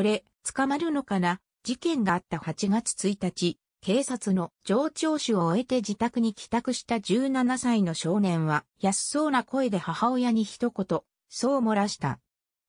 俺、捕まるのかな事件があった8月1日、警察の上聴取を終えて自宅に帰宅した17歳の少年は、安そうな声で母親に一言、そう漏らした。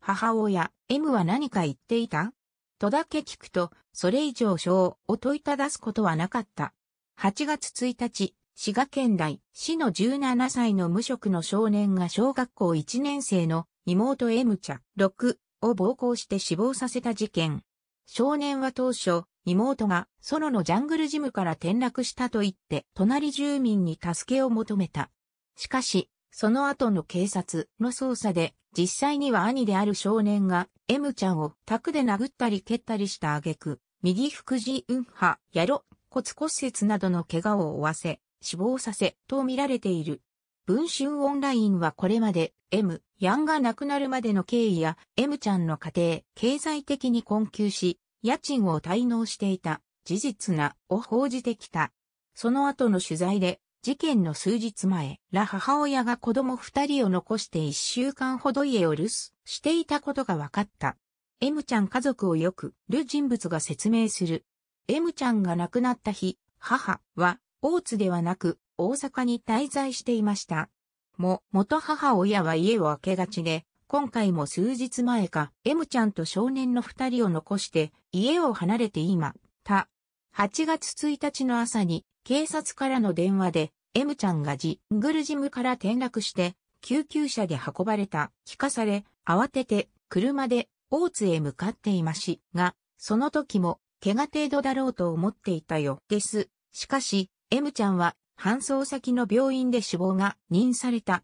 母親、M は何か言っていたとだけ聞くと、それ以上小を問いただすことはなかった。8月1日、滋賀県内、市の17歳の無職の少年が小学校1年生の妹 M ちゃ6、を暴行して死亡させた事件。少年は当初、妹がソロのジャングルジムから転落したと言って隣住民に助けを求めた。しかし、その後の警察の捜査で実際には兄である少年が M ちゃんを宅で殴ったり蹴ったりした挙句、右副腎はやろ骨骨折などの怪我を負わせ、死亡させと見られている。文春オンラインはこれまで M、ヤンが亡くなるまでの経緯や M ちゃんの家庭、経済的に困窮し、家賃を滞納していた、事実な、を報じてきた。その後の取材で、事件の数日前、ら母親が子供二人を残して一週間ほど家を留守していたことが分かった。M ちゃん家族をよく、る人物が説明する。M ちゃんが亡くなった日、母は、大津ではなく、大阪に滞在していました。も、元母親は家を空けがちで、今回も数日前か、M ちゃんと少年の二人を残して、家を離れて今、た。8月1日の朝に、警察からの電話で、M ちゃんがジングルジムから転落して、救急車で運ばれた、聞かされ、慌てて、車で、大津へ向かっていまし、が、その時も、怪我程度だろうと思っていたよ、です。しかし、M ちゃんは、搬送先の病院で死亡が認された。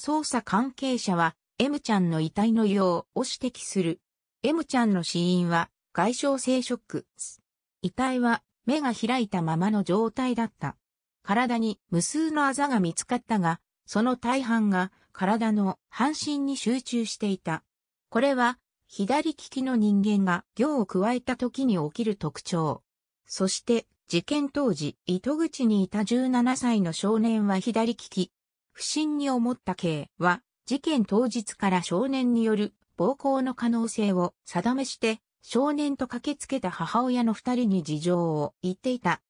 捜査関係者は、M ちゃんの遺体の用を指摘する。M ちゃんの死因は、外傷性ショック。遺体は、目が開いたままの状態だった。体に無数のあざが見つかったが、その大半が体の半身に集中していた。これは、左利きの人間が行を加えた時に起きる特徴。そして、事件当時、糸口にいた17歳の少年は左利き。不審に思った刑は、事件当日から少年による暴行の可能性を定めして、少年と駆けつけた母親の二人に事情を言っていた。